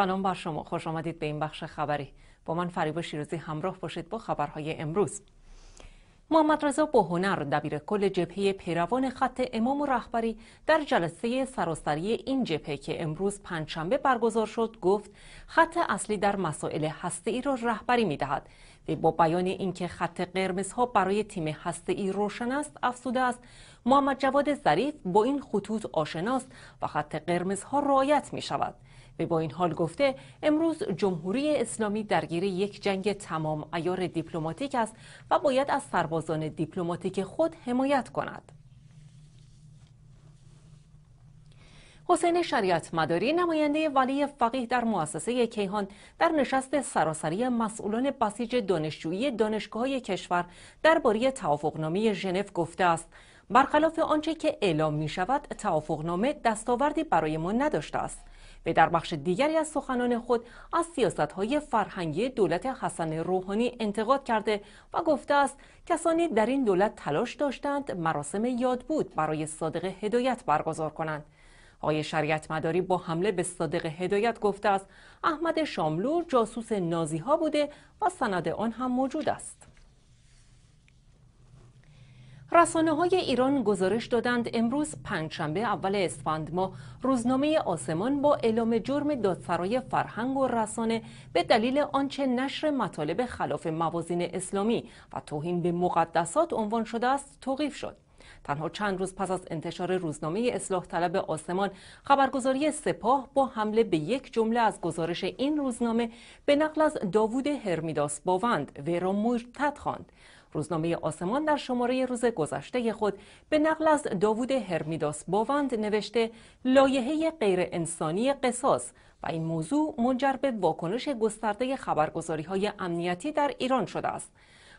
سلام بر شما خوش آمدید به این بخش خبری با من فریب شیروزی همراه باشید با خبرهای امروز محمد رضا با هنر دبیر کل جبهه پیروان خط امام و رهبری در جلسه سراسری این جبهه که امروز پنجشنبه برگزار شد گفت خط اصلی در مسائل هسته ای را رهبری می دهد و با بیان اینکه خط قرمزها برای تیم هسته ای روشن است افسوده است محمد جواد ظریف با این خطوط آشناست و خط قرمزها رعایت می شود به با این حال گفته امروز جمهوری اسلامی درگیر یک جنگ تمام ایار دیپلماتیک است و باید از سربازان دیپلماتیک خود حمایت کند. حسین شریعت مداری نماینده ولی فقیه در مؤسسه کیهان در نشست سراسری مسئولان بسیج دانشجویی دانشگاه کشور درباره توافقنامه ژنو گفته است برخلاف آنچه که اعلام می شود توافقنامه دستاوردی برای ما نداشته است به در بخش دیگری از سخنان خود از های فرهنگی دولت حسن روحانی انتقاد کرده و گفته است کسانی در این دولت تلاش داشتند مراسم یاد بود برای صادق هدایت برگزار کنند آقای شریعت مداری با حمله به صادق هدایت گفته است احمد شاملو جاسوس نازی ها بوده و سند آن هم موجود است رسانه های ایران گزارش دادند امروز پنجشنبه اول اسفند ماه روزنامه آسمان با اعلام جرم دادسرای فرهنگ و رسانه به دلیل آنچه نشر مطالب خلاف موازین اسلامی و توهین به مقدسات عنوان شده است توقیف شد. تنها چند روز پس از انتشار روزنامه اصلاح طلب آسمان خبرگزاری سپاه با حمله به یک جمله از گزارش این روزنامه به نقل از داوود هرمیداس باوند وی را مرتد خواند روزنامه آسمان در شماره روز گذشته خود به نقل از داوود هرمیداس باوند نوشته لایحه غیر انسانی قصاص و این موضوع منجر به واکنش گسترده خبرگزاری های امنیتی در ایران شده است.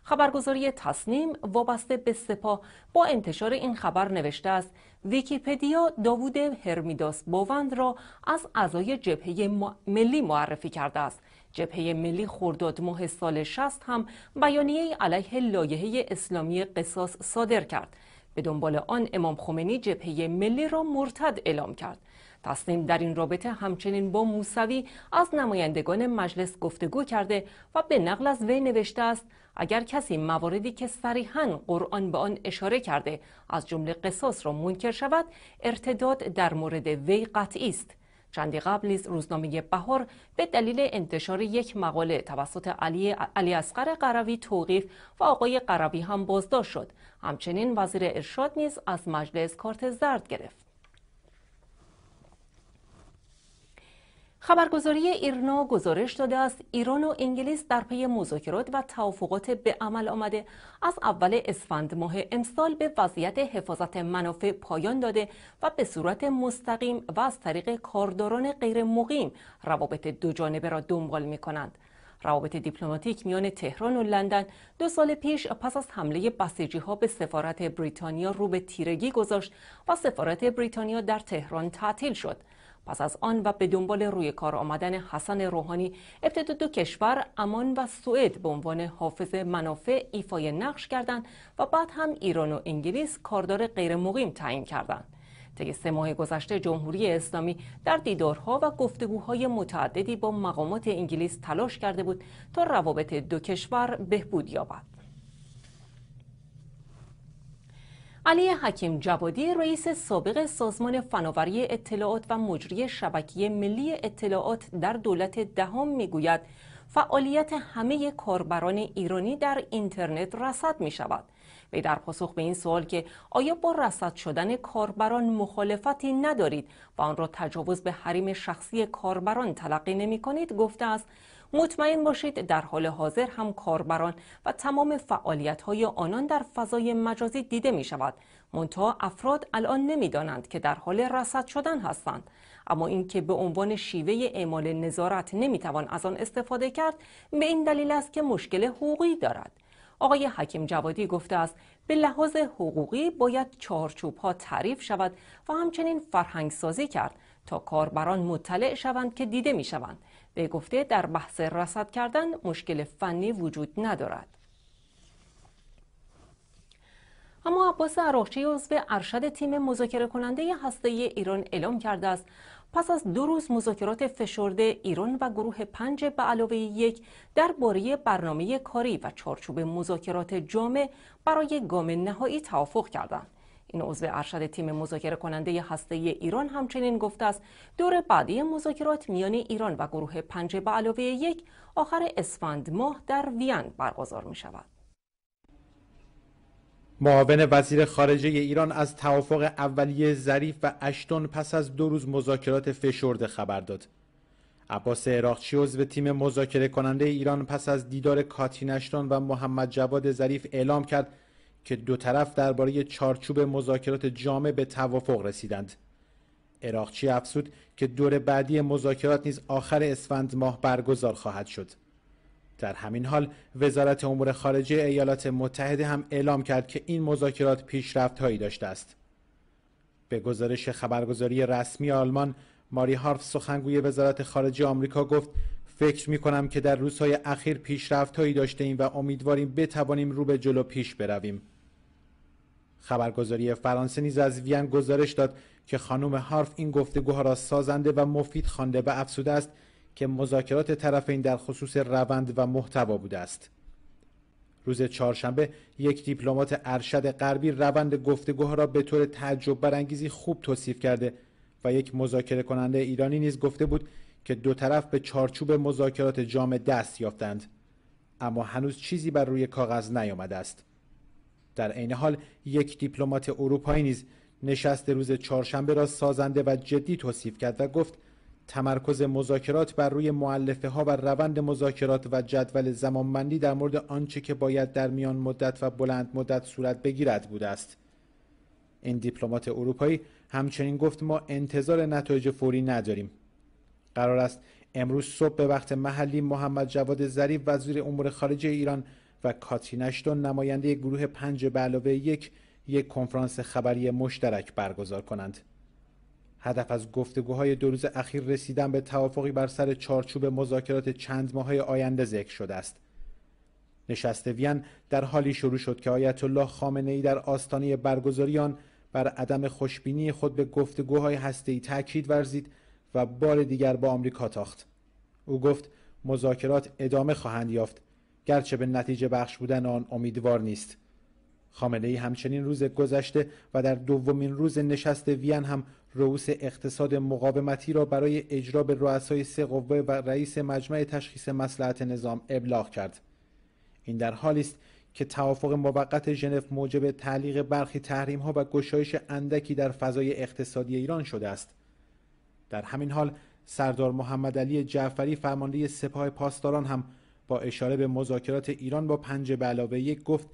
خبرگزاری تصنیم وابسته به سپاه با انتشار این خبر نوشته است ویکیپدیا داوود هرمیداس باوند را از اعضای جبهه ملی معرفی کرده است جبهه ملی خرداد ماه سال 60 هم بیانیه علیه لایحه اسلامی قصاص صادر کرد به دنبال آن امام خمینی جبهه ملی را مرتد اعلام کرد تصمیم در این رابطه همچنین با موسوی از نمایندگان مجلس گفتگو کرده و به نقل از وی نوشته است اگر کسی مواردی که صریحا قرآن به آن اشاره کرده از جمله قصاص را منکر شود ارتداد در مورد وی قطعی است چندی قبل نیز روزنامه بهار به دلیل انتشار یک مقاله توسط علی علی اصغر قروی توقیف و آقای قروی هم بازداشت شد همچنین وزیر ارشاد نیز از مجلس کارت زرد گرفت خبرگزاری ایرنا گزارش داده است ایران و انگلیس در پی مذاکرات و توافقات به عمل آمده از اول اسفند ماه امسال به وضعیت حفاظت منافع پایان داده و به صورت مستقیم و از طریق کارداران غیر مقیم روابط دو جانبه را دنبال می کنند. روابط دیپلماتیک میان تهران و لندن دو سال پیش پس از حمله بسیجی ها به سفارت بریتانیا رو به تیرگی گذاشت و سفارت بریتانیا در تهران تعطیل شد. پس از آن و به دنبال روی کار آمدن حسن روحانی ابتدا دو کشور امان و سوئد به عنوان حافظ منافع ایفای نقش کردند و بعد هم ایران و انگلیس کاردار غیر مقیم تعیین کردند. طی سه ماه گذشته جمهوری اسلامی در دیدارها و گفتگوهای متعددی با مقامات انگلیس تلاش کرده بود تا روابط دو کشور بهبود یابد. علی حکیم جوادی رئیس سابق سازمان فناوری اطلاعات و مجری شبکه ملی اطلاعات در دولت دهم میگوید فعالیت همه کاربران ایرانی در اینترنت رصد می شود. وی در پاسخ به این سوال که آیا با رصد شدن کاربران مخالفتی ندارید و آن را تجاوز به حریم شخصی کاربران تلقی نمی کنید گفته است مطمئن باشید در حال حاضر هم کاربران و تمام فعالیت های آنان در فضای مجازی دیده می شود منتها افراد الان نمیدانند که در حال رصد شدن هستند اما اینکه به عنوان شیوه اعمال نظارت توان از آن استفاده کرد به این دلیل است که مشکل حقوقی دارد آقای حکیم جوادی گفته است به لحاظ حقوقی باید چارچوب ها تعریف شود و همچنین فرهنگ سازی کرد تا کاربران مطلع شوند که دیده می شوند به گفته در بحث رصد کردن مشکل فنی وجود ندارد اما عباس عراقچی عضو ارشد تیم مذاکره کننده هسته ایران اعلام کرده است پس از دو روز مذاکرات فشرده ایران و گروه پنج به علاوه یک در درباره برنامه کاری و چارچوب مذاکرات جامع برای گام نهایی توافق کردند این عضو ارشد تیم مذاکره کننده هسته ایران همچنین گفته است دور بعدی مذاکرات میان ایران و گروه پنج به علاوه یک آخر اسفند ماه در وین برگزار می شود. معاون وزیر خارجه ایران از توافق اولیه ظریف و اشتون پس از دو روز مذاکرات فشرده خبر داد. عباس عراقچی عضو تیم مذاکره کننده ایران پس از دیدار کاتین اشتون و محمد جواد ظریف اعلام کرد که دو طرف درباره چارچوب مذاکرات جامع به توافق رسیدند عراقچی افسود که دور بعدی مذاکرات نیز آخر اسفند ماه برگزار خواهد شد در همین حال وزارت امور خارجه ایالات متحده هم اعلام کرد که این مذاکرات پیشرفت هایی داشته است به گزارش خبرگزاری رسمی آلمان ماری هارف سخنگوی وزارت خارجه آمریکا گفت فکر می کنم که در روزهای اخیر پیشرفت هایی داشته ایم و امیدواریم بتوانیم رو به جلو پیش برویم خبرگزاری فرانسه نیز از وین گزارش داد که خانم هارف این گفتگوها را سازنده و مفید خوانده و افسوده است که مذاکرات طرفین در خصوص روند و محتوا بوده است روز چهارشنبه یک دیپلمات ارشد غربی روند گفتگوها را به طور تعجب برانگیزی خوب توصیف کرده و یک مذاکره کننده ایرانی نیز گفته بود که دو طرف به چارچوب مذاکرات جامع دست یافتند اما هنوز چیزی بر روی کاغذ نیامده است در عین حال یک دیپلمات اروپایی نیز نشست روز چهارشنبه را سازنده و جدی توصیف کرد و گفت تمرکز مذاکرات بر روی معلفه ها و روند مذاکرات و جدول زمانبندی در مورد آنچه که باید در میان مدت و بلند مدت صورت بگیرد بوده است این دیپلمات اروپایی همچنین گفت ما انتظار نتایج فوری نداریم قرار است امروز صبح به وقت محلی محمد جواد ظریف وزیر امور خارجه ایران و کاتینشتون نماینده گروه پنج به علاوه یک یک کنفرانس خبری مشترک برگزار کنند. هدف از گفتگوهای دو روز اخیر رسیدن به توافقی بر سر چارچوب مذاکرات چند ماهه آینده ذکر شده است. نشست وین در حالی شروع شد که آیت الله خامنه ای در آستانه برگزاری آن بر عدم خوشبینی خود به گفتگوهای هسته‌ای تاکید ورزید و بار دیگر با آمریکا تاخت. او گفت مذاکرات ادامه خواهند یافت گرچه به نتیجه بخش بودن آن امیدوار نیست خامنه ای همچنین روز گذشته و در دومین روز نشست وین هم رئوس اقتصاد مقاومتی را برای اجرا به رؤسای سه قوه و رئیس مجمع تشخیص مسلحت نظام ابلاغ کرد این در حالی است که توافق موقت ژنو موجب تعلیق برخی تحریم ها و گشایش اندکی در فضای اقتصادی ایران شده است در همین حال سردار محمد علی جعفری فرمانده سپاه پاسداران هم با اشاره به مذاکرات ایران با پنج به یک گفت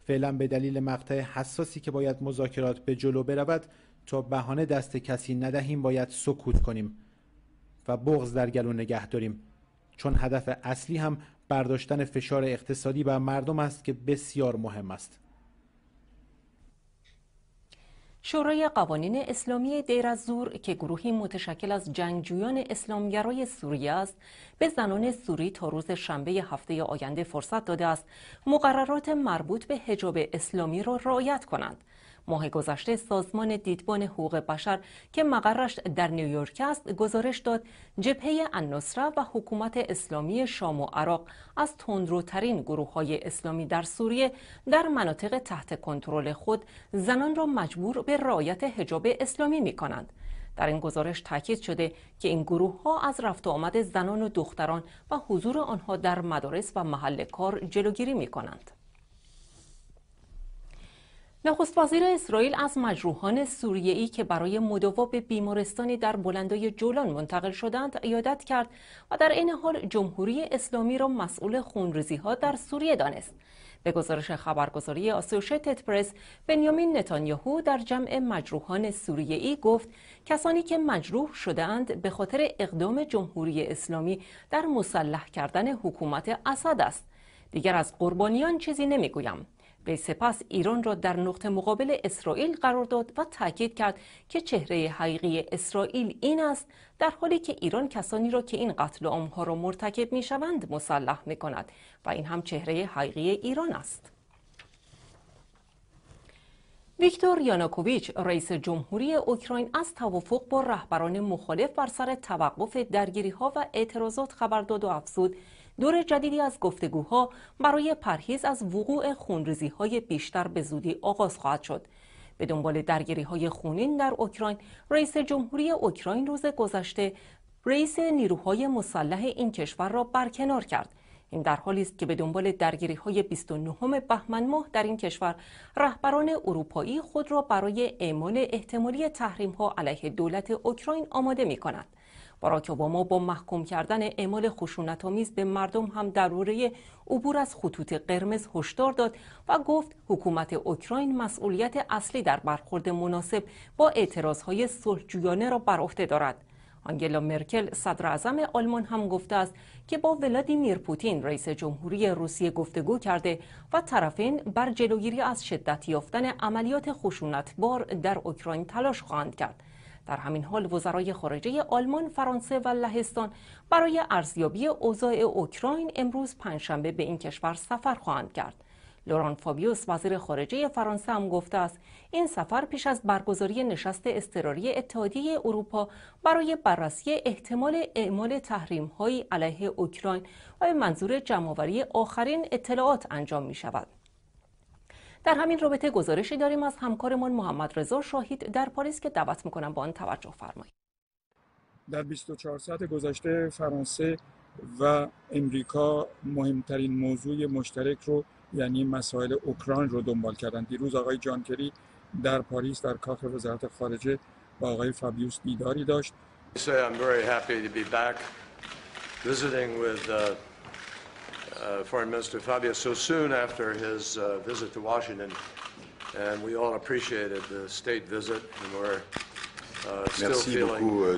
فعلا به دلیل مقطع حساسی که باید مذاکرات به جلو برود تا بهانه دست کسی ندهیم باید سکوت کنیم و بغز در گلو نگه داریم چون هدف اصلی هم برداشتن فشار اقتصادی بر مردم است که بسیار مهم است شورای قوانین اسلامی دیر از زور که گروهی متشکل از جنگجویان اسلامگرای سوریه است به زنان سوری تا روز شنبه هفته آینده فرصت داده است مقررات مربوط به حجاب اسلامی را رعایت کنند ماه گذشته سازمان دیدبان حقوق بشر که مقرش در نیویورک است گزارش داد جبهه النصره و حکومت اسلامی شام و عراق از تندروترین گروه های اسلامی در سوریه در مناطق تحت کنترل خود زنان را مجبور به رعایت حجاب اسلامی می کنند. در این گزارش تاکید شده که این گروه ها از رفت آمد زنان و دختران و حضور آنها در مدارس و محل کار جلوگیری می کنند. نخست وزیر اسرائیل از مجروحان ای که برای مداوا به بیمارستانی در بلندای جولان منتقل شدند ایادت کرد و در این حال جمهوری اسلامی را مسئول خونریزی ها در سوریه دانست. به گزارش خبرگزاری آسوشیتد پرس، بنیامین نتانیاهو در جمع مجروحان ای گفت کسانی که مجروح شدهاند به خاطر اقدام جمهوری اسلامی در مسلح کردن حکومت اسد است. دیگر از قربانیان چیزی نمیگویم. وی سپس ایران را در نقطه مقابل اسرائیل قرار داد و تاکید کرد که چهره حقیقی اسرائیل این است در حالی که ایران کسانی را که این قتل آمها را مرتکب می شوند مسلح می کند و این هم چهره حقیقی ایران است. ویکتور یاناکوویچ رئیس جمهوری اوکراین از توافق با رهبران مخالف بر سر توقف درگیری ها و اعتراضات خبر داد و افزود دور جدیدی از گفتگوها برای پرهیز از وقوع خونریزی های بیشتر به زودی آغاز خواهد شد. به دنبال درگیری های خونین در اوکراین، رئیس جمهوری اوکراین روز گذشته رئیس نیروهای مسلح این کشور را برکنار کرد. این در حالی است که به دنبال درگیری های 29 بهمن ماه در این کشور رهبران اروپایی خود را برای اعمال احتمالی تحریم ها علیه دولت اوکراین آماده می کند، باراک اوباما با محکوم کردن اعمال خشونتآمیز به مردم هم دروره عبور از خطوط قرمز هشدار داد و گفت حکومت اوکراین مسئولیت اصلی در برخورد مناسب با های صلحجویانه را بر عهده دارد آنگلا مرکل صدراعظم آلمان هم گفته است که با ولادیمیر پوتین رئیس جمهوری روسیه گفتگو کرده و طرفین بر جلوگیری از شدت یافتن عملیات بار در اوکراین تلاش خواهند کرد در همین حال وزرای خارجه آلمان، فرانسه و لهستان برای ارزیابی اوضاع اوکراین امروز پنجشنبه به این کشور سفر خواهند کرد. لوران فابیوس وزیر خارجه فرانسه هم گفته است این سفر پیش از برگزاری نشست اضطراری اتحادیه اروپا برای بررسی احتمال اعمال تحریم علیه اوکراین و به منظور جمعآوری آخرین اطلاعات انجام می شود. در همین رابطه گزارشی داریم از همکارمان محمد رضا شاهید در پاریس که دعوت میکنم با آن توجه فرمایید در 24 ساعت گذشته فرانسه و امریکا مهمترین موضوع مشترک رو یعنی مسائل اوکراین رو دنبال کردن دیروز آقای جانکری در پاریس در کاخ وزارت خارجه با آقای فابیوس دیداری داشت Merci beaucoup,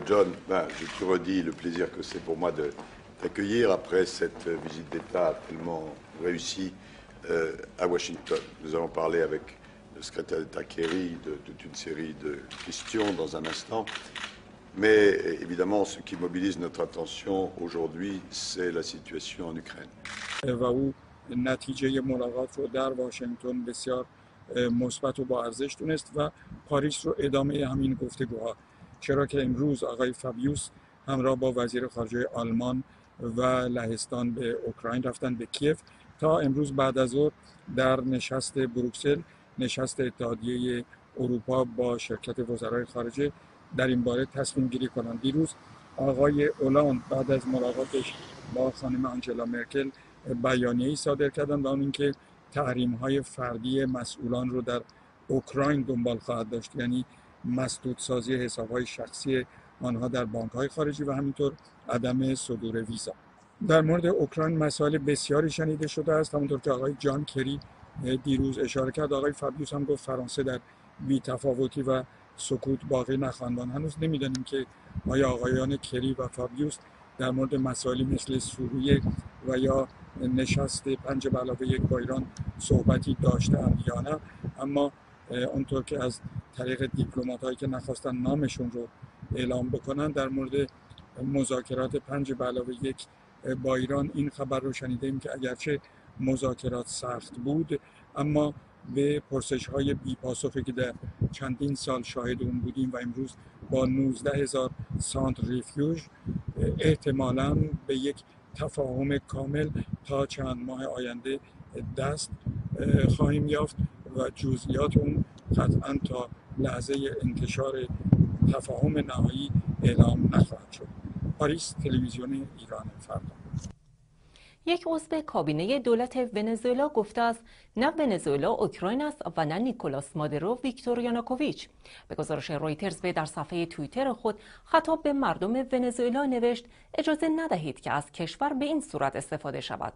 John. je te redis le plaisir que c'est pour moi de t'accueillir après cette euh, visite d'État tellement réussie euh, à Washington. Nous allons parler avec le secrétaire d'État Kerry de toute une série de questions dans un instant. Mais évidemment, ce qui mobilise notre attention aujourd'hui, c'est la situation en Ukraine. و او نتیجه ملاقات رو در واشنگتن بسیار مثبت و با ارزش دونست و پاریس رو ادامه همین گفتگوها چرا که امروز آقای فابیوس همراه با وزیر خارجه آلمان و لهستان به اوکراین رفتن به کیف تا امروز بعد از ظهر در نشست بروکسل نشست اتحادیه اروپا با شرکت وزرای خارجه در این باره تصمیم گیری کنند دیروز آقای اولاند بعد از ملاقاتش با خانم آنجلا مرکل بیانیه ای صادر کردن و آن اینکه تحریم های فردی مسئولان رو در اوکراین دنبال خواهد داشت یعنی مسدود سازی حساب های شخصی آنها در بانک های خارجی و همینطور عدم صدور ویزا در مورد اوکراین مسائل بسیاری شنیده شده است همونطور که آقای جان کری دیروز اشاره کرد آقای فابیوس هم گفت فرانسه در تفاوتی و سکوت باقی نخواندن هنوز نمیدانیم که آیا آقایان کری و فابیوس در مورد مسائلی مثل سوریه و یا نشست پنج علاوه یک با ایران صحبتی هم یا نه اما اونطور که از طریق دیپلمات هایی که نخواستن نامشون رو اعلام بکنن در مورد مذاکرات پنج علاوه یک با ایران این خبر رو شنیدیم که اگرچه مذاکرات سخت بود اما به پرسش های بی پاسخی که در چندین سال شاهد اون بودیم و امروز با 19 هزار سانت ریفیوژ احتمالا به یک تفاهم کامل تا چند ماه آینده دست خواهیم یافت و جزئیات اون قطعا تا لحظه انتشار تفاهم نهایی اعلام نخواهد شد پاریس تلویزیون ایران فردا یک عضو کابینه دولت ونزوئلا گفته است نه ونزوئلا اوکراین است و نه نیکولاس مادرو ویکتور یانوکوویچ به گزارش رویترز به در صفحه توییتر خود خطاب به مردم ونزوئلا نوشت اجازه ندهید که از کشور به این صورت استفاده شود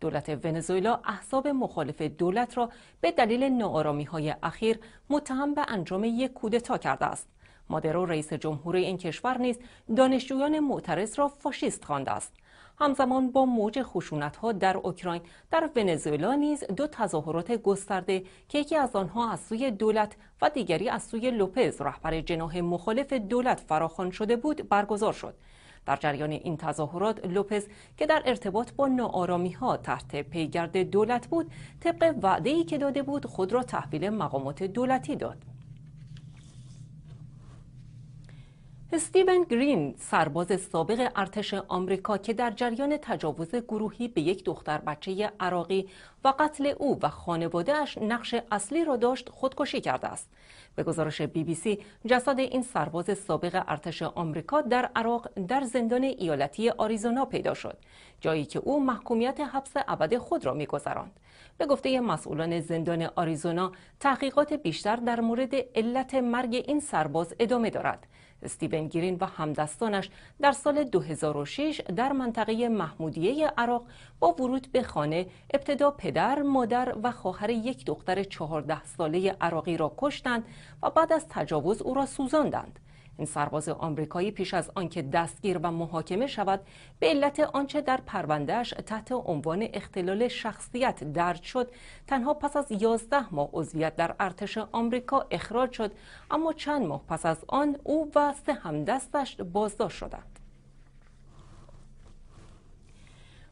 دولت ونزوئلا احزاب مخالف دولت را به دلیل نارامی های اخیر متهم به انجام یک کودتا کرده است مادرو رئیس جمهور این کشور نیز دانشجویان معترض را فاشیست خوانده است همزمان با موج خشونت ها در اوکراین در ونزوئلا نیز دو تظاهرات گسترده که یکی از آنها از سوی دولت و دیگری از سوی لوپز رهبر جناح مخالف دولت فراخوان شده بود برگزار شد در جریان این تظاهرات لوپز که در ارتباط با نارامی ها تحت پیگرد دولت بود طبق وعده ای که داده بود خود را تحویل مقامات دولتی داد استیون گرین سرباز سابق ارتش آمریکا که در جریان تجاوز گروهی به یک دختر بچه عراقی و قتل او و خانوادهش نقش اصلی را داشت خودکشی کرده است. به گزارش بی بی سی جسد این سرباز سابق ارتش آمریکا در عراق در زندان ایالتی آریزونا پیدا شد جایی که او محکومیت حبس ابد خود را میگذراند به گفته مسئولان زندان آریزونا تحقیقات بیشتر در مورد علت مرگ این سرباز ادامه دارد استیون گرین و همدستانش در سال 2006 در منطقه محمودیه عراق با ورود به خانه ابتدا پدر، مادر و خواهر یک دختر 14 ساله عراقی را کشتند و بعد از تجاوز او را سوزاندند. این سرباز آمریکایی پیش از آنکه دستگیر و محاکمه شود به علت آنچه در پروندهش تحت عنوان اختلال شخصیت درد شد تنها پس از 11 ماه عضویت در ارتش آمریکا اخراج شد اما چند ماه پس از آن او و سه همدستش بازداشت شدند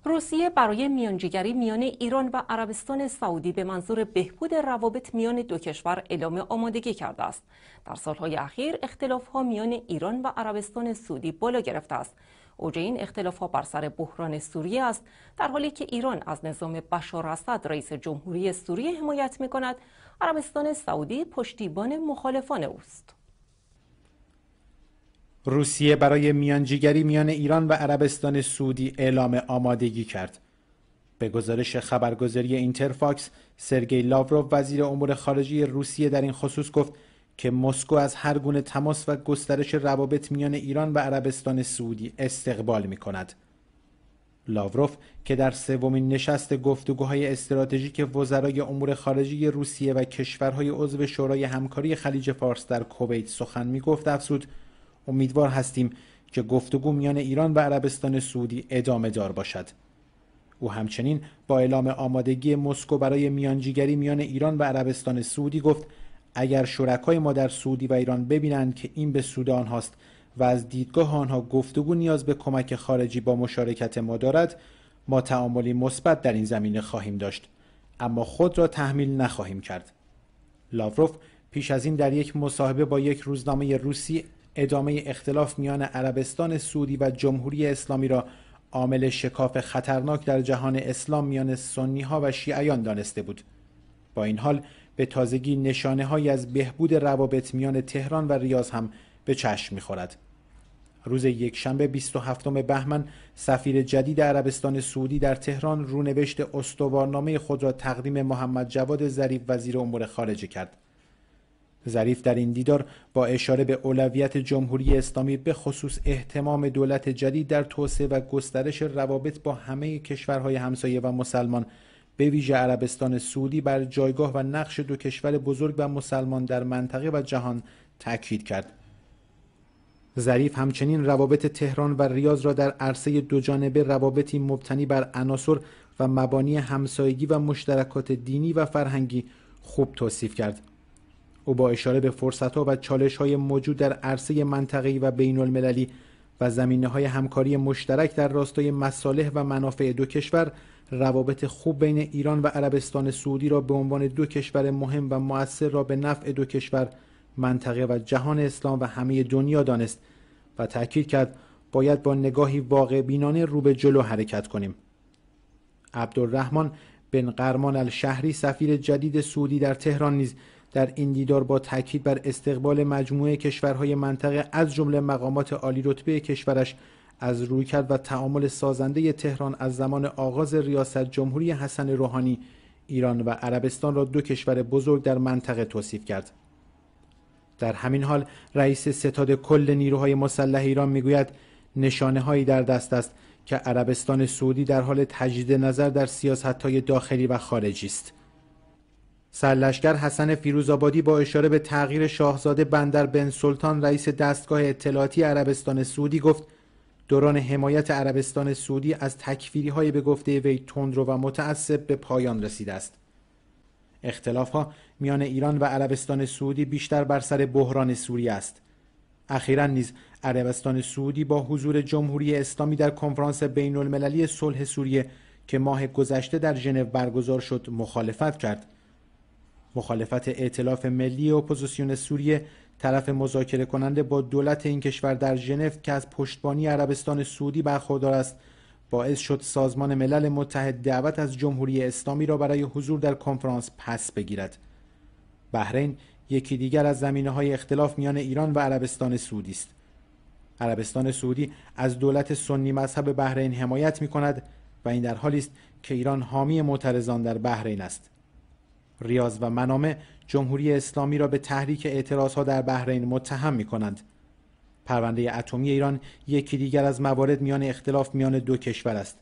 روسیه برای میانجیگری میان ایران و عربستان سعودی به منظور بهبود روابط میان دو کشور اعلام آمادگی کرده است. در سالهای اخیر اختلافها میان ایران و عربستان سعودی بالا گرفته است. اوج این اختلافها بر سر بحران سوریه است در حالی که ایران از نظام بشار اسد رئیس جمهوری سوریه حمایت می کند عربستان سعودی پشتیبان مخالفان اوست روسیه برای میانجیگری میان ایران و عربستان سعودی اعلام آمادگی کرد. به گزارش خبرگزاری اینترفاکس، سرگی لاوروف وزیر امور خارجه روسیه در این خصوص گفت که مسکو از هر گونه تماس و گسترش روابط میان ایران و عربستان سعودی استقبال می کند. لاوروف که در سومین نشست گفتگوهای استراتژیک وزرای امور خارجه روسیه و کشورهای عضو شورای همکاری خلیج فارس در کویت سخن می گفت افزود امیدوار هستیم که گفتگو میان ایران و عربستان سعودی ادامه دار باشد او همچنین با اعلام آمادگی مسکو برای میانجیگری میان ایران و عربستان سعودی گفت اگر شرکای ما در سعودی و ایران ببینند که این به سود آنهاست و از دیدگاه آنها گفتگو نیاز به کمک خارجی با مشارکت ما دارد ما تعاملی مثبت در این زمینه خواهیم داشت اما خود را تحمیل نخواهیم کرد لاوروف پیش از این در یک مصاحبه با یک روزنامه روسی ادامه اختلاف میان عربستان سعودی و جمهوری اسلامی را عامل شکاف خطرناک در جهان اسلام میان سنی ها و شیعیان دانسته بود با این حال به تازگی نشانه های از بهبود روابط میان تهران و ریاض هم به چشم میخورد روز یکشنبه 27 بهمن سفیر جدید عربستان سعودی در تهران رونوشت استوارنامه خود را تقدیم محمد جواد ظریف وزیر امور خارجه کرد ظریف در این دیدار با اشاره به اولویت جمهوری اسلامی به خصوص احتمام دولت جدید در توسعه و گسترش روابط با همه کشورهای همسایه و مسلمان به ویژه عربستان سعودی بر جایگاه و نقش دو کشور بزرگ و مسلمان در منطقه و جهان تاکید کرد. ظریف همچنین روابط تهران و ریاض را در عرصه دوجانبه روابطی مبتنی بر عناصر و مبانی همسایگی و مشترکات دینی و فرهنگی خوب توصیف کرد. او با اشاره به فرصتها و چالش های موجود در عرصه منطقی و بین المللی و زمینه های همکاری مشترک در راستای مصالح و منافع دو کشور روابط خوب بین ایران و عربستان سعودی را به عنوان دو کشور مهم و مؤثر را به نفع دو کشور منطقه و جهان اسلام و همه دنیا دانست و تاکید کرد باید با نگاهی واقع بینانه رو به جلو حرکت کنیم عبدالرحمن بن قرمان الشهری سفیر جدید سعودی در تهران نیز در این دیدار با تاکید بر استقبال مجموعه کشورهای منطقه از جمله مقامات عالی رتبه کشورش از روی کرد و تعامل سازنده تهران از زمان آغاز ریاست جمهوری حسن روحانی ایران و عربستان را دو کشور بزرگ در منطقه توصیف کرد. در همین حال رئیس ستاد کل نیروهای مسلح ایران میگوید نشانه هایی در دست است که عربستان سعودی در حال تجدید نظر در سیاست های داخلی و خارجی است. سرلشکر حسن فیروزآبادی با اشاره به تغییر شاهزاده بندر بن سلطان رئیس دستگاه اطلاعاتی عربستان سعودی گفت دوران حمایت عربستان سعودی از تکفیری های به گفته وی تندرو و متعصب به پایان رسیده است. اختلاف ها میان ایران و عربستان سعودی بیشتر بر سر بحران سوریه است. اخیرا نیز عربستان سعودی با حضور جمهوری اسلامی در کنفرانس بین المللی صلح سوریه که ماه گذشته در ژنو برگزار شد مخالفت کرد. مخالفت ائتلاف ملی اپوزیسیون سوریه طرف مذاکره کننده با دولت این کشور در ژنو که از پشتبانی عربستان سعودی برخوردار است باعث شد سازمان ملل متحد دعوت از جمهوری اسلامی را برای حضور در کنفرانس پس بگیرد بحرین یکی دیگر از زمینه های اختلاف میان ایران و عربستان سعودی است عربستان سعودی از دولت سنی مذهب بحرین حمایت می کند و این در حالی است که ایران حامی معترضان در بحرین است ریاض و منامه جمهوری اسلامی را به تحریک ها در بحرین متهم می کنند. پرونده اتمی ایران یکی دیگر از موارد میان اختلاف میان دو کشور است.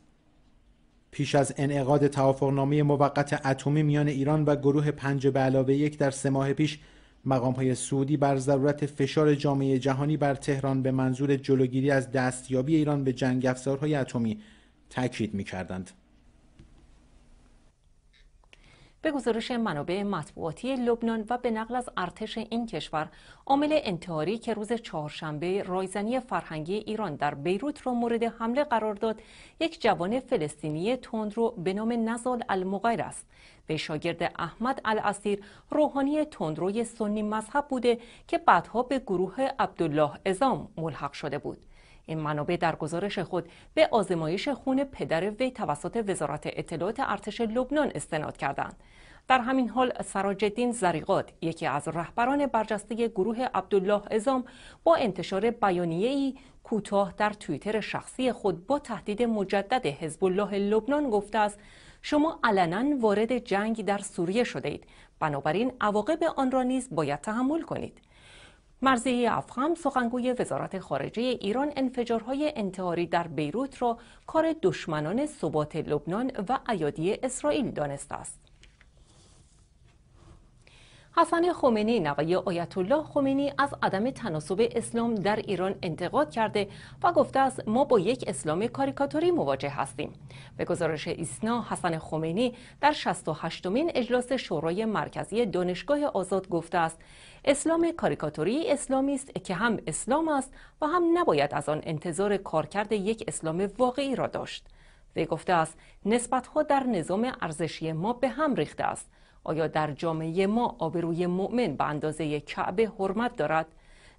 پیش از انعقاد توافقنامه موقت اتمی میان ایران و گروه پنج به علاوه یک در سه ماه پیش مقام های سعودی بر ضرورت فشار جامعه جهانی بر تهران به منظور جلوگیری از دستیابی ایران به جنگ افزارهای اتمی تاکید می کردند. به گزارش منابع مطبوعاتی لبنان و به نقل از ارتش این کشور عامل انتحاری که روز چهارشنبه رایزنی فرهنگی ایران در بیروت را مورد حمله قرار داد یک جوان فلسطینی تندرو به نام نزال المغیر است به شاگرد احمد الاسیر روحانی تندروی سنی مذهب بوده که بعدها به گروه عبدالله ازام ملحق شده بود این منابع در گزارش خود به آزمایش خون پدر وی توسط وزارت اطلاعات ارتش لبنان استناد کردند در همین حال سراجدین زریقات یکی از رهبران برجسته گروه عبدالله ازام با انتشار بیانیه‌ای کوتاه در توییتر شخصی خود با تهدید مجدد حزب الله لبنان گفته است شما علنا وارد جنگ در سوریه شده اید بنابراین عواقب آن را نیز باید تحمل کنید مرزی افخم سخنگوی وزارت خارجه ایران انفجارهای انتحاری در بیروت را کار دشمنان ثبات لبنان و ایادی اسرائیل دانسته است. حسن خمینی نوی آیت الله خمینی از عدم تناسب اسلام در ایران انتقاد کرده و گفته است ما با یک اسلام کاریکاتوری مواجه هستیم به گزارش ایسنا حسن خمینی در 68 مین اجلاس شورای مرکزی دانشگاه آزاد گفته است اسلام کاریکاتوری اسلامی است که هم اسلام است و هم نباید از آن انتظار کارکرد یک اسلام واقعی را داشت وی گفته است نسبتها در نظام ارزشی ما به هم ریخته است آیا در جامعه ما آبروی مؤمن به اندازه کعبه حرمت دارد؟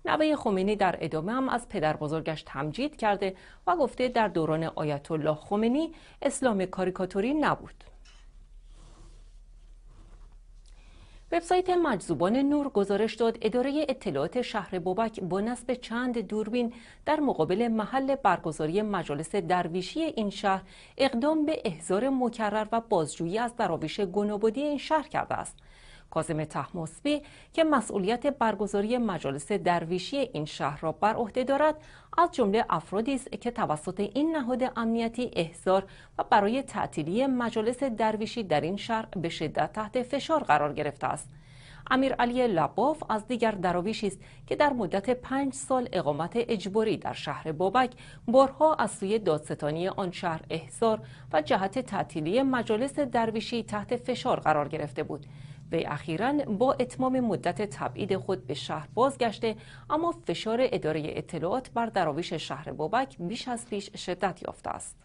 نوه خمینی در ادامه هم از پدر بزرگش تمجید کرده و گفته در دوران آیت الله خمینی اسلام کاریکاتوری نبود. وبسایت مجذوبان نور گزارش داد اداره اطلاعات شهر بابک با نصب چند دوربین در مقابل محل برگزاری مجالس درویشی این شهر اقدام به احضار مکرر و بازجویی از دراویش گنوبودی این شهر کرده است کازم تحمصبی که مسئولیت برگزاری مجالس درویشی این شهر را بر عهده دارد از جمله افرادی است که توسط این نهاد امنیتی احضار و برای تعطیلی مجالس درویشی در این شهر به شدت تحت فشار قرار گرفته است امیر علی لباف از دیگر دراویشی است که در مدت پنج سال اقامت اجباری در شهر بابک بارها از سوی دادستانی آن شهر احضار و جهت تعطیلی مجالس درویشی تحت فشار قرار گرفته بود وی اخیرا با اتمام مدت تبعید خود به شهر بازگشته اما فشار اداره اطلاعات بر دراویش شهر بابک بیش از پیش شدت یافته است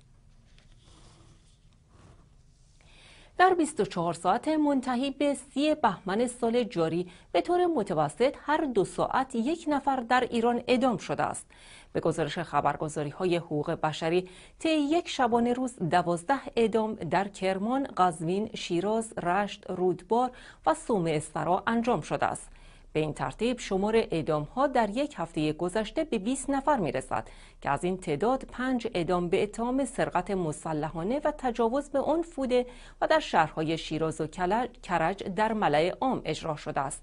در 24 ساعت منتهی به 30 بهمن سال جاری به طور متوسط هر دو ساعت یک نفر در ایران اعدام شده است. به گزارش خبرگزاری های حقوق بشری طی یک شبانه روز دوازده اعدام در کرمان، قزوین، شیراز، رشت، رودبار و سوم اسفرا انجام شده است. به این ترتیب شمار اعدام ها در یک هفته گذشته به 20 نفر می رسد که از این تعداد پنج اعدام به اتهام سرقت مسلحانه و تجاوز به عنف بوده و در شهرهای شیراز و کرج در ملع عام اجرا شده است.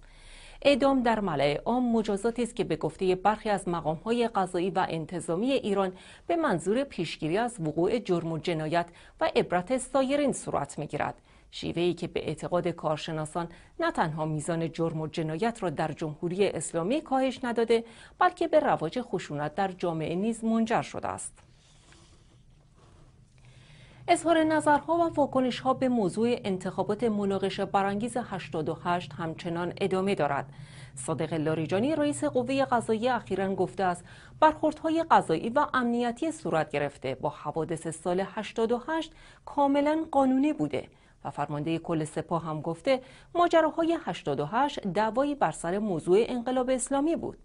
اعدام در ملع عام مجازاتی است که به گفته برخی از مقام های قضایی و انتظامی ایران به منظور پیشگیری از وقوع جرم و جنایت و عبرت سایرین صورت میگیرد شیوهی که به اعتقاد کارشناسان نه تنها میزان جرم و جنایت را در جمهوری اسلامی کاهش نداده بلکه به رواج خشونت در جامعه نیز منجر شده است اظهار نظرها و واکنش ها به موضوع انتخابات مناقش برانگیز 88 همچنان ادامه دارد. صادق لاریجانی رئیس قوه قضایی اخیرا گفته است برخوردهای قضایی و امنیتی صورت گرفته با حوادث سال 88 کاملا قانونی بوده. و فرمانده کل سپاه هم گفته ماجراهای 88 دعوایی بر سر موضوع انقلاب اسلامی بود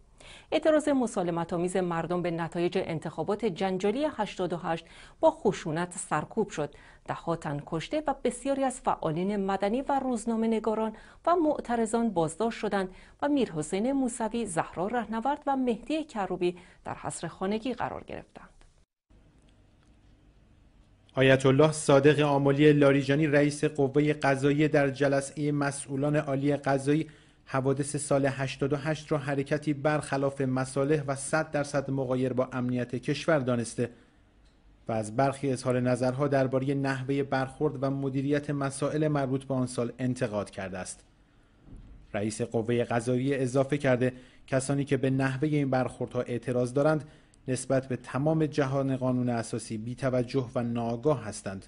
اعتراض مسالمت مردم به نتایج انتخابات جنجالی 88 با خشونت سرکوب شد دهها تن کشته و بسیاری از فعالین مدنی و روزنامه نگاران و معترضان بازداشت شدند و میرحسین موسوی زهرا رهنورد و مهدی کروبی در حصر خانگی قرار گرفتند آیت الله صادق آملی لاریجانی رئیس قوه قضایی در جلسه مسئولان عالی قضایی حوادث سال 88 را حرکتی برخلاف مصالح و 100 درصد مغایر با امنیت کشور دانسته و از برخی اظهار نظرها درباره نحوه برخورد و مدیریت مسائل مربوط به آن سال انتقاد کرده است. رئیس قوه قضایی اضافه کرده کسانی که به نحوه این برخوردها اعتراض دارند نسبت به تمام جهان قانون اساسی توجه و ناگاه هستند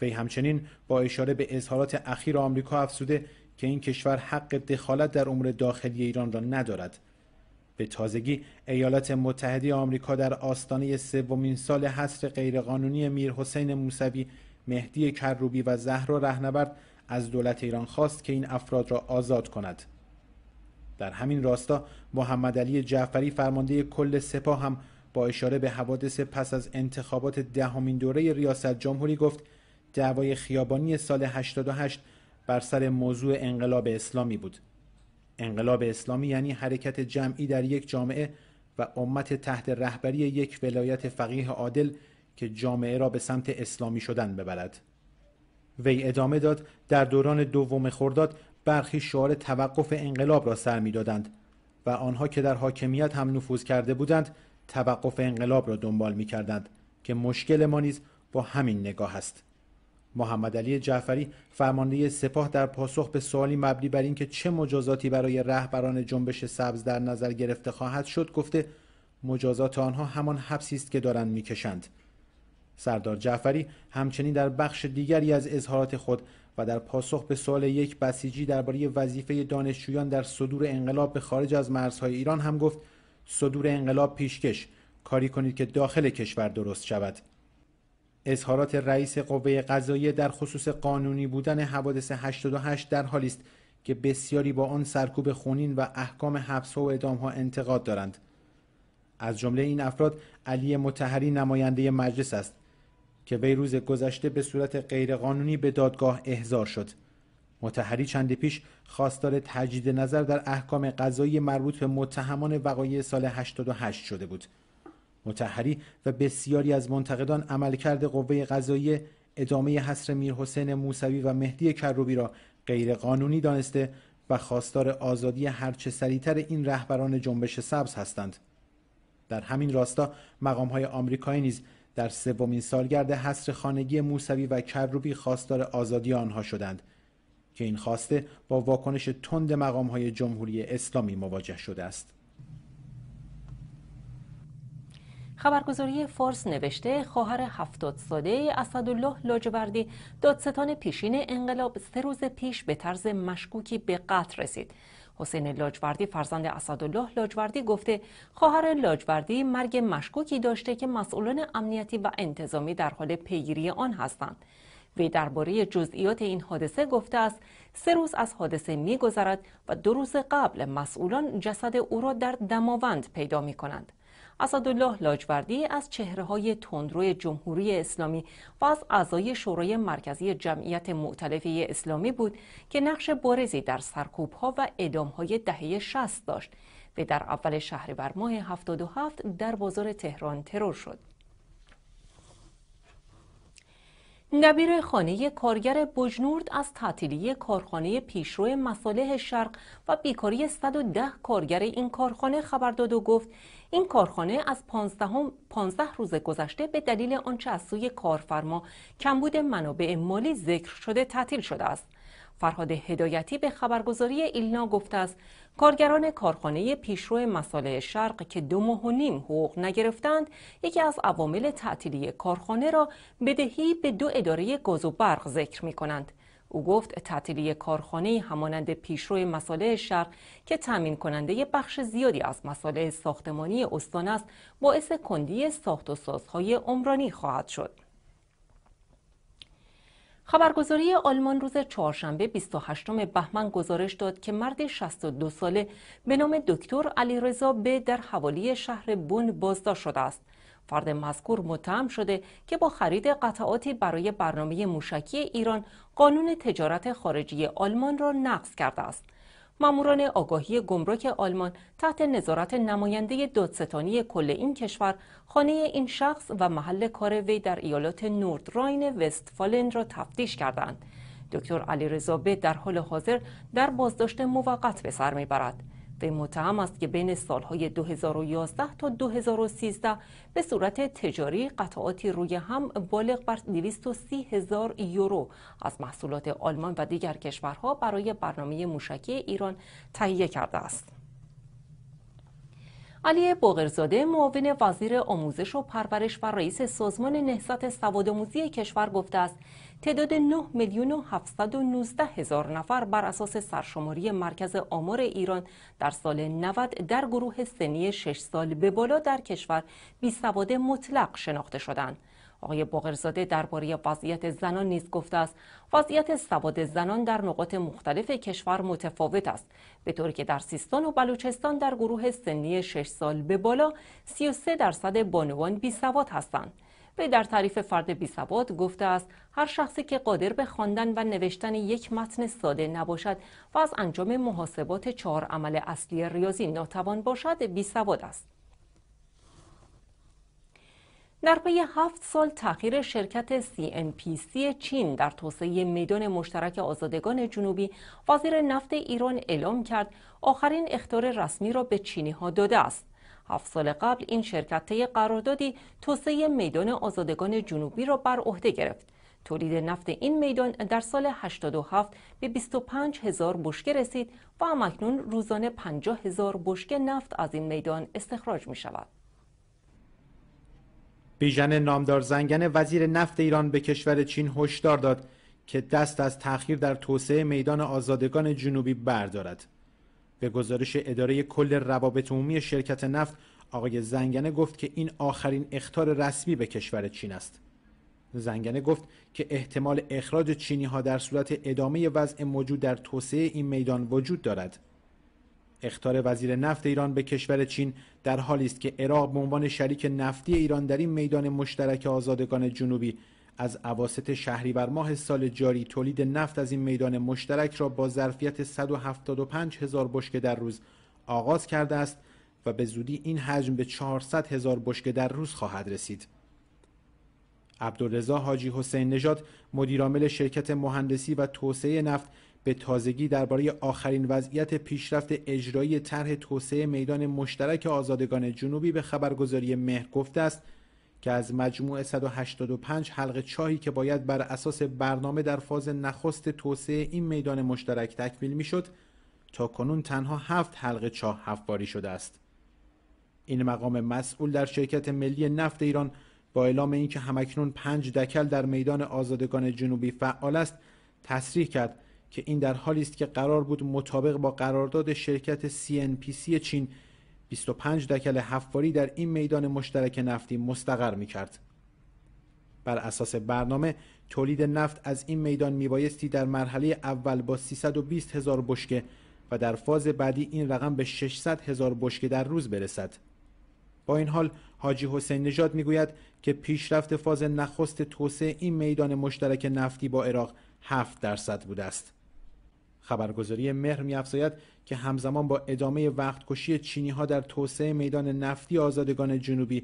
وی همچنین با اشاره به اظهارات اخیر آمریکا افسوده که این کشور حق دخالت در امور داخلی ایران را ندارد به تازگی ایالات متحده آمریکا در آستانه سومین سال حصر غیرقانونی میر حسین موسوی مهدی کروبی و زهرا رهنورد از دولت ایران خواست که این افراد را آزاد کند در همین راستا محمد علی جعفری فرمانده کل سپاه هم با اشاره به حوادث پس از انتخابات دهمین دوره ریاست جمهوری گفت دعوای خیابانی سال 88 بر سر موضوع انقلاب اسلامی بود انقلاب اسلامی یعنی حرکت جمعی در یک جامعه و امت تحت رهبری یک ولایت فقیه عادل که جامعه را به سمت اسلامی شدن ببرد وی ادامه داد در دوران دوم خرداد برخی شعار توقف انقلاب را سر دادند و آنها که در حاکمیت هم نفوذ کرده بودند توقف انقلاب را دنبال می کردند که مشکل ما نیز با همین نگاه است محمد علی جعفری فرمانده سپاه در پاسخ به سوالی مبنی بر اینکه چه مجازاتی برای رهبران جنبش سبز در نظر گرفته خواهد شد گفته مجازات آنها همان حبسی است که دارند میکشند سردار جعفری همچنین در بخش دیگری از اظهارات خود و در پاسخ به سوال یک بسیجی درباره وظیفه دانشجویان در صدور انقلاب به خارج از مرزهای ایران هم گفت صدور انقلاب پیشکش کاری کنید که داخل کشور درست شود اظهارات رئیس قوه قضاییه در خصوص قانونی بودن حوادث 88 در حالی است که بسیاری با آن سرکوب خونین و احکام حبس و اعدام ها انتقاد دارند از جمله این افراد علی متحری نماینده مجلس است که وی روز گذشته به صورت غیرقانونی به دادگاه احضار شد متحری چند پیش خواستار تجدید نظر در احکام قضایی مربوط به متهمان وقایع سال 88 شده بود متحری و بسیاری از منتقدان عملکرد قوه قضایی ادامه حصر میرحسین موسوی و مهدی کروبی را غیرقانونی دانسته و خواستار آزادی هرچه سریعتر این رهبران جنبش سبز هستند در همین راستا مقامهای آمریکایی نیز در سومین سالگرد حصر خانگی موسوی و کروبی خواستار آزادی آنها شدند که این خواسته با واکنش تند های جمهوری اسلامی مواجه شده است. خبرگزاری فارس نوشته خواهر هفتاد ساله اسدالله لاجوردی دادستان پیشین انقلاب سه روز پیش به طرز مشکوکی به قتل رسید حسین لاجوردی فرزند اسدالله لاجوردی گفته خواهر لاجوردی مرگ مشکوکی داشته که مسئولان امنیتی و انتظامی در حال پیگیری آن هستند وی درباره جزئیات این حادثه گفته است سه روز از حادثه میگذرد و دو روز قبل مسئولان جسد او را در دماوند پیدا می کنند اسدالله لاجوردی از چهره های تندروی جمهوری اسلامی و از اعضای شورای مرکزی جمعیت معتلفه اسلامی بود که نقش بارزی در سرکوب ها و اعدام های دهه 60 داشت و در اول شهریور ماه 77 در بازار تهران ترور شد. دبیر خانه کارگر بجنورد از تعطیلی کارخانه پیشرو مصالح شرق و بیکاری 110 کارگر این کارخانه خبر داد و گفت این کارخانه از 15, روز گذشته به دلیل آنچه از سوی کارفرما کمبود منابع مالی ذکر شده تعطیل شده است. فرهاد هدایتی به خبرگزاری ایلنا گفته است کارگران کارخانه پیشرو مساله شرق که دو ماه و نیم حقوق نگرفتند یکی از عوامل تعطیلی کارخانه را بدهی به دو اداره گاز و برق ذکر می کنند. او گفت تعطیلی کارخانه همانند پیشرو مساله شرق که تامین کننده بخش زیادی از مساله ساختمانی استان است باعث کندی ساخت و سازهای عمرانی خواهد شد. خبرگزاری آلمان روز چهارشنبه 28 بهمن گزارش داد که مرد 62 ساله به نام دکتر علیرضا ب در حوالی شهر بون بازداشت شده است. فرد مذکور متهم شده که با خرید قطعاتی برای برنامه موشکی ایران قانون تجارت خارجی آلمان را نقض کرده است. ماموران آگاهی گمرک آلمان تحت نظارت نماینده دادستانی کل این کشور خانه این شخص و محل کار وی در ایالات نوردراین وستفالن را تفتیش کردند. دکتر علیرضا در حال حاضر در بازداشت موقت به سر میبرد. به متهم است که بین سالهای 2011 تا 2013 به صورت تجاری قطعاتی روی هم بالغ بر 230 هزار یورو از محصولات آلمان و دیگر کشورها برای برنامه موشکی ایران تهیه کرده است. علی باغرزاده، معاون وزیر آموزش و پرورش و رئیس سازمان نهضت سوادآموزی کشور گفته است تعداد 9 میلیون و 719 هزار نفر بر اساس سرشماری مرکز آمار ایران در سال 90 در گروه سنی 6 سال به بالا در کشور بی سواد مطلق شناخته شدند. آقای باقرزاده درباره وضعیت زنان نیز گفته است وضعیت سواد زنان در نقاط مختلف کشور متفاوت است به طوری که در سیستان و بلوچستان در گروه سنی 6 سال به بالا 33 درصد بانوان بی سواد هستند وی در تعریف فرد بی سواد گفته است هر شخصی که قادر به خواندن و نوشتن یک متن ساده نباشد و از انجام محاسبات چهار عمل اصلی ریاضی ناتوان باشد بی سواد است در پی هفت سال تاخیر شرکت CNPC چین در توسعه میدان مشترک آزادگان جنوبی وزیر نفت ایران اعلام کرد آخرین اختار رسمی را به چینی ها داده است هفت سال قبل این شرکت طی قراردادی توسعه میدان آزادگان جنوبی را بر عهده گرفت تولید نفت این میدان در سال 87 به 25 هزار بشکه رسید و مکنون روزانه 50 هزار بشکه نفت از این میدان استخراج می شود. بیژن نامدار زنگن وزیر نفت ایران به کشور چین هشدار داد که دست از تأخیر در توسعه میدان آزادگان جنوبی بردارد. به گزارش اداره کل روابط عمومی شرکت نفت آقای زنگنه گفت که این آخرین اختار رسمی به کشور چین است زنگنه گفت که احتمال اخراج چینی ها در صورت ادامه وضع موجود در توسعه این میدان وجود دارد اختار وزیر نفت ایران به کشور چین در حالی است که عراق به عنوان شریک نفتی ایران در این میدان مشترک آزادگان جنوبی از شهری بر ماه سال جاری تولید نفت از این میدان مشترک را با ظرفیت 175 هزار بشکه در روز آغاز کرده است و به زودی این حجم به 400 هزار بشکه در روز خواهد رسید. عبدالرزا حاجی حسین نژاد مدیرعامل شرکت مهندسی و توسعه نفت به تازگی درباره آخرین وضعیت پیشرفت اجرایی طرح توسعه میدان مشترک آزادگان جنوبی به خبرگزاری مهر گفته است که از مجموع 185 حلقه چاهی که باید بر اساس برنامه در فاز نخست توسعه این میدان مشترک تکمیل میشد تا کنون تنها هفت حلقه چاه هفتباری شده است این مقام مسئول در شرکت ملی نفت ایران با اعلام اینکه همکنون پنج دکل در میدان آزادگان جنوبی فعال است تصریح کرد که این در حالی است که قرار بود مطابق با قرارداد شرکت CNPC چین 25 دکل حفاری در این میدان مشترک نفتی مستقر می کرد. بر اساس برنامه تولید نفت از این میدان بایستی در مرحله اول با 320 هزار بشکه و در فاز بعدی این رقم به 600 هزار بشکه در روز برسد. با این حال حاجی حسین نژاد میگوید که پیشرفت فاز نخست توسعه این میدان مشترک نفتی با عراق 7 درصد بوده است. خبرگزاری مهر میافزاید که همزمان با ادامه وقتکشی کشی چینی ها در توسعه میدان نفتی آزادگان جنوبی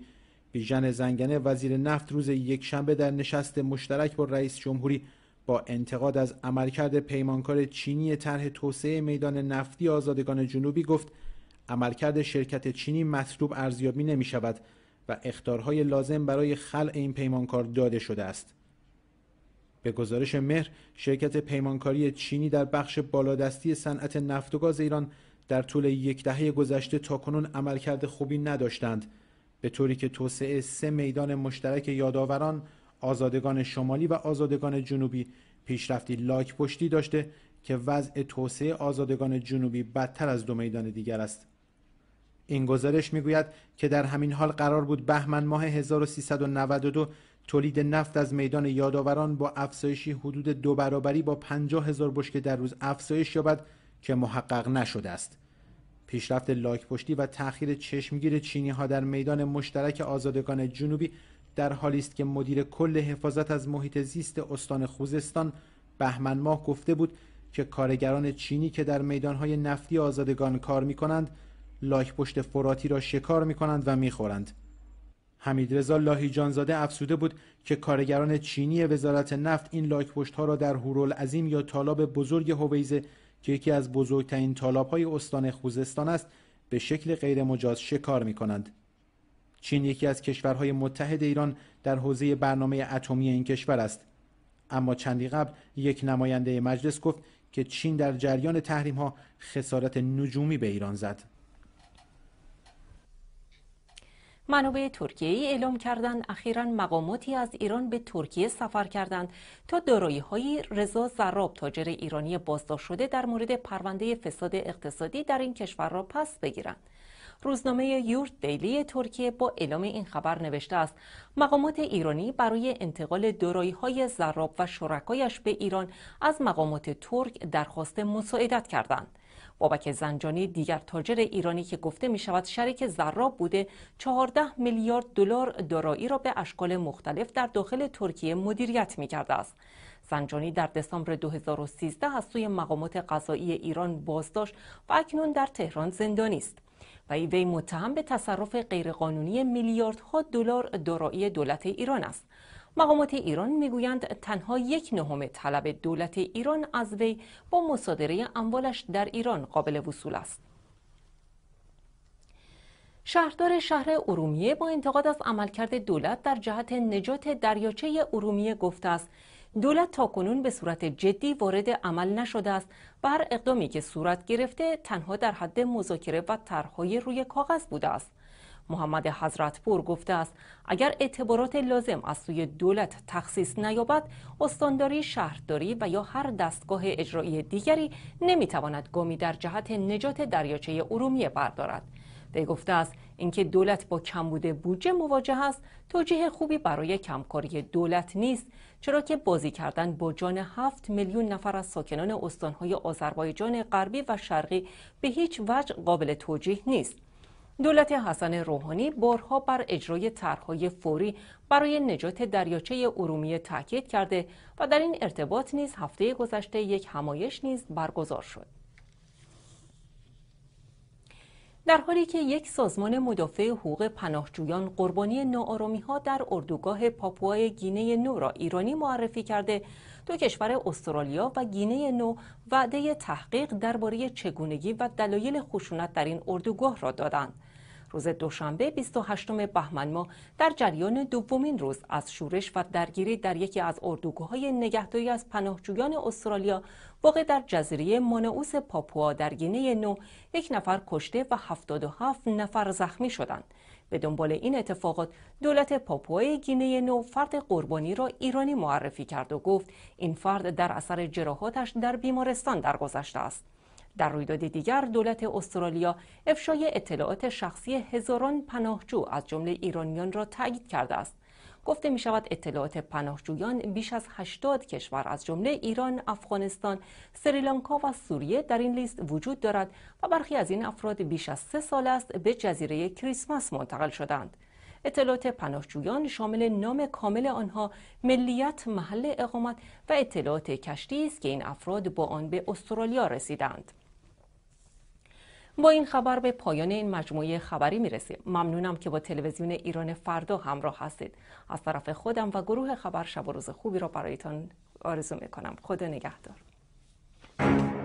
بیژن زنگنه وزیر نفت روز یکشنبه در نشست مشترک با رئیس جمهوری با انتقاد از عملکرد پیمانکار چینی طرح توسعه میدان نفتی آزادگان جنوبی گفت عملکرد شرکت چینی مطلوب ارزیابی نمی شود و اختارهای لازم برای خلع این پیمانکار داده شده است. به گزارش مهر شرکت پیمانکاری چینی در بخش بالادستی صنعت نفت و گاز ایران در طول یک دهه گذشته تاکنون عملکرد خوبی نداشتند به طوری که توسعه سه میدان مشترک یادآوران آزادگان شمالی و آزادگان جنوبی پیشرفتی لاک پشتی داشته که وضع توسعه آزادگان جنوبی بدتر از دو میدان دیگر است این گزارش میگوید که در همین حال قرار بود بهمن ماه 1392 تولید نفت از میدان یادآوران با افزایشی حدود دو برابری با 50 هزار بشکه در روز افزایش یابد که محقق نشده است. پیشرفت لاک پشتی و تأخیر چشمگیر چینی ها در میدان مشترک آزادگان جنوبی در حالی است که مدیر کل حفاظت از محیط زیست استان خوزستان بهمن ماه گفته بود که کارگران چینی که در های نفتی آزادگان کار می کنند لاک پشت فراتی را شکار می کنند و می خورند. حمیدرضا لاهیجان زاده افسوده بود که کارگران چینی وزارت نفت این لاک ها را در عظیم یا تالاب بزرگ هویزه که یکی از بزرگترین تالاب های استان خوزستان است به شکل غیرمجاز شکار می چین یکی از کشورهای متحد ایران در حوزه برنامه اتمی این کشور است اما چندی قبل یک نماینده مجلس گفت که چین در جریان تحریم ها خسارت نجومی به ایران زد منابع ترکیه اعلام کردند اخیرا مقاماتی از ایران به ترکیه سفر کردند تا دارایی های رضا زراب تاجر ایرانی بازداشت شده در مورد پرونده فساد اقتصادی در این کشور را پس بگیرند. روزنامه یورت دیلی ترکیه با اعلام این خبر نوشته است مقامات ایرانی برای انتقال دارایی های زراب و شرکایش به ایران از مقامات ترک درخواست مساعدت کردند بابک زنجانی دیگر تاجر ایرانی که گفته می شود شریک زراب بوده 14 میلیارد دلار دارایی را به اشکال مختلف در داخل ترکیه مدیریت می کرده است. زنجانی در دسامبر 2013 از سوی مقامات قضایی ایران بازداشت و اکنون در تهران زندانی است. و وی متهم به تصرف غیرقانونی میلیاردها دلار دارایی دولت ایران است. مقامات ایران میگویند تنها یک نهم طلب دولت ایران از وی با مصادره اموالش در ایران قابل وصول است. شهردار شهر ارومیه با انتقاد از عملکرد دولت در جهت نجات دریاچه ارومیه گفته است دولت تاکنون به صورت جدی وارد عمل نشده است و هر اقدامی که صورت گرفته تنها در حد مذاکره و طرحهای روی کاغذ بوده است محمد حضرتپور گفته است اگر اعتبارات لازم از سوی دولت تخصیص نیابد استانداری شهرداری و یا هر دستگاه اجرایی دیگری نمیتواند گامی در جهت نجات دریاچه ارومیه بردارد وی گفته است اینکه دولت با کمبود بودجه مواجه است توجیه خوبی برای کمکاری دولت نیست چرا که بازی کردن با جان هفت میلیون نفر از ساکنان استانهای آذربایجان غربی و شرقی به هیچ وجه قابل توجیه نیست دولت حسن روحانی بارها بر اجرای طرحهای فوری برای نجات دریاچه ارومیه تاکید کرده و در این ارتباط نیز هفته گذشته یک همایش نیز برگزار شد. در حالی که یک سازمان مدافع حقوق پناهجویان قربانی ناآرامی‌ها در اردوگاه پاپوای گینه نو را ایرانی معرفی کرده دو کشور استرالیا و گینه نو وعده تحقیق درباره چگونگی و دلایل خشونت در این اردوگاه را دادند روز دوشنبه 28 بهمن ماه در جریان دومین روز از شورش و درگیری در یکی از اردوگاه‌های نگهداری از پناهجویان استرالیا واقع در جزیره مانعوس پاپوا در گینه نو یک نفر کشته و 77 نفر زخمی شدند. به دنبال این اتفاقات دولت پاپوای گینه نو فرد قربانی را ایرانی معرفی کرد و گفت این فرد در اثر جراحاتش در بیمارستان درگذشته است. در رویداد دیگر دولت استرالیا افشای اطلاعات شخصی هزاران پناهجو از جمله ایرانیان را تایید کرده است گفته می شود اطلاعات پناهجویان بیش از 80 کشور از جمله ایران، افغانستان، سریلانکا و سوریه در این لیست وجود دارد و برخی از این افراد بیش از سه سال است به جزیره کریسمس منتقل شدند. اطلاعات پناهجویان شامل نام کامل آنها، ملیت، محل اقامت و اطلاعات کشتی است که این افراد با آن به استرالیا رسیدند. با این خبر به پایان این مجموعه خبری میرسیم ممنونم که با تلویزیون ایران فردا همراه هستید از طرف خودم و گروه خبر شب و روز خوبی را برایتان آرزو میکنم خدا نگهدار